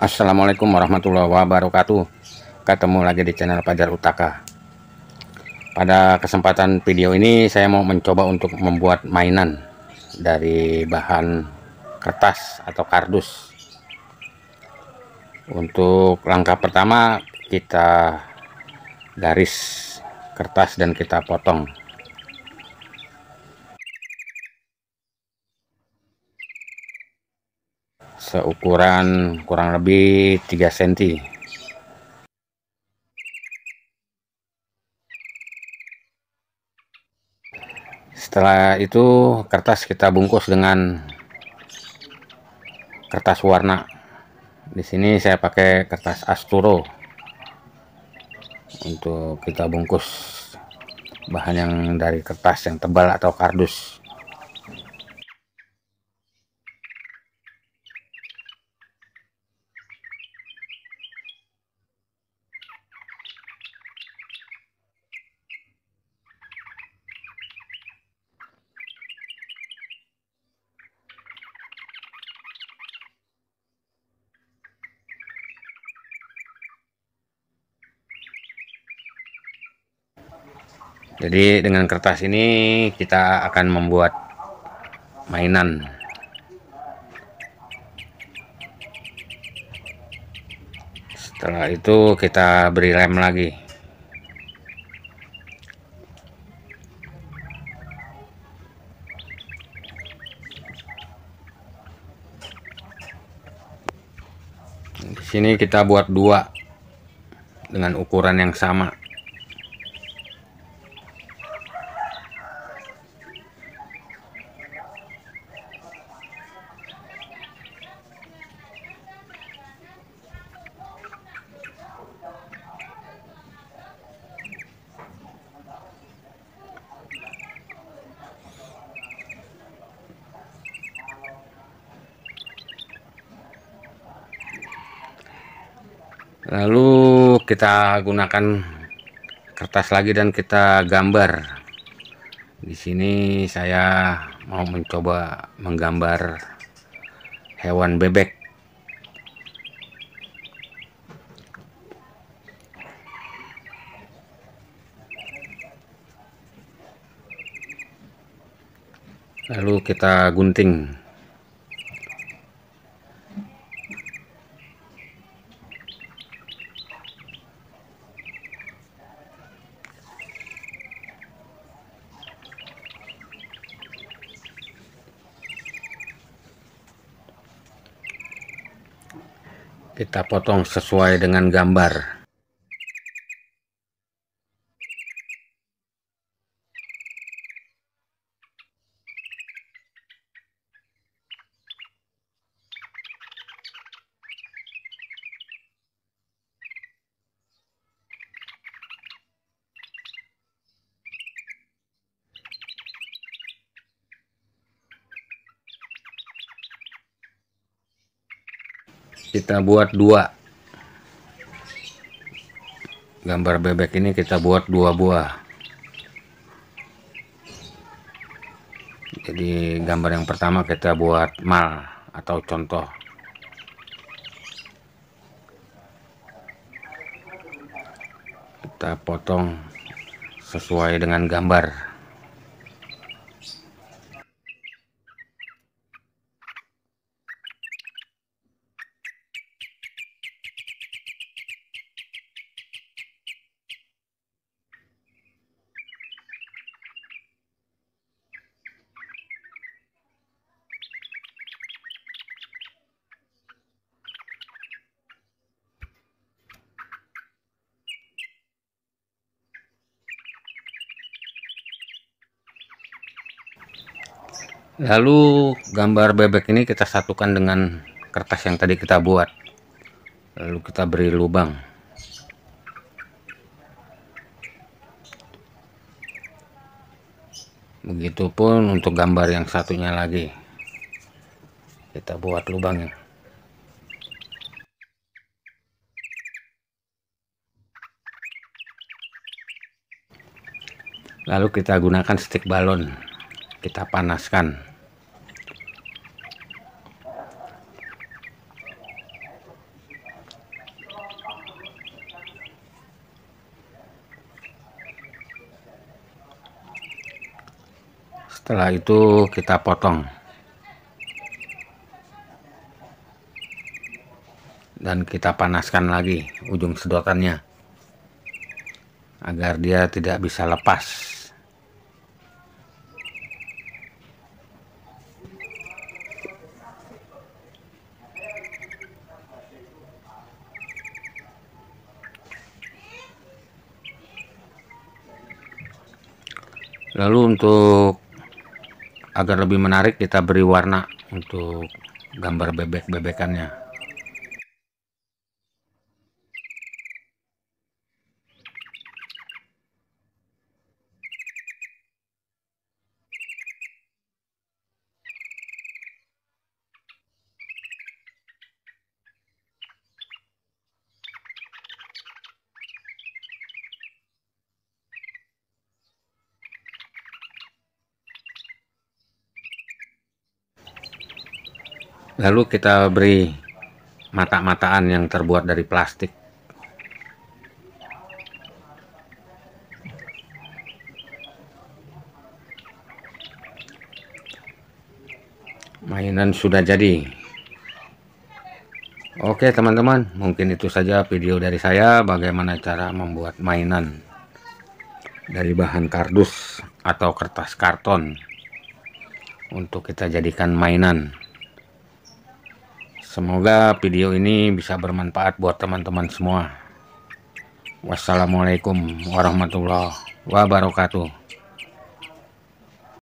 Assalamualaikum warahmatullahi wabarakatuh ketemu lagi di channel Pajar Utaka pada kesempatan video ini saya mau mencoba untuk membuat mainan dari bahan kertas atau kardus untuk langkah pertama kita garis kertas dan kita potong seukuran kurang lebih 3 cm setelah itu kertas kita bungkus dengan kertas warna di sini saya pakai kertas asturo untuk kita bungkus bahan yang dari kertas yang tebal atau kardus jadi dengan kertas ini kita akan membuat mainan setelah itu kita beri lem lagi di sini kita buat dua dengan ukuran yang sama lalu kita gunakan kertas lagi dan kita gambar di sini saya mau mencoba menggambar hewan bebek lalu kita gunting kita potong sesuai dengan gambar kita buat dua gambar bebek ini kita buat dua buah jadi gambar yang pertama kita buat mal atau contoh kita potong sesuai dengan gambar lalu gambar bebek ini kita satukan dengan kertas yang tadi kita buat lalu kita beri lubang begitupun untuk gambar yang satunya lagi kita buat lubangnya lalu kita gunakan stick balon kita panaskan setelah itu kita potong dan kita panaskan lagi ujung sedotannya agar dia tidak bisa lepas lalu untuk agar lebih menarik kita beri warna untuk gambar bebek bebekannya Lalu kita beri mata-mataan yang terbuat dari plastik. Mainan sudah jadi. Oke teman-teman, mungkin itu saja video dari saya bagaimana cara membuat mainan dari bahan kardus atau kertas karton untuk kita jadikan mainan. Semoga video ini bisa bermanfaat buat teman-teman semua. Wassalamualaikum warahmatullahi wabarakatuh.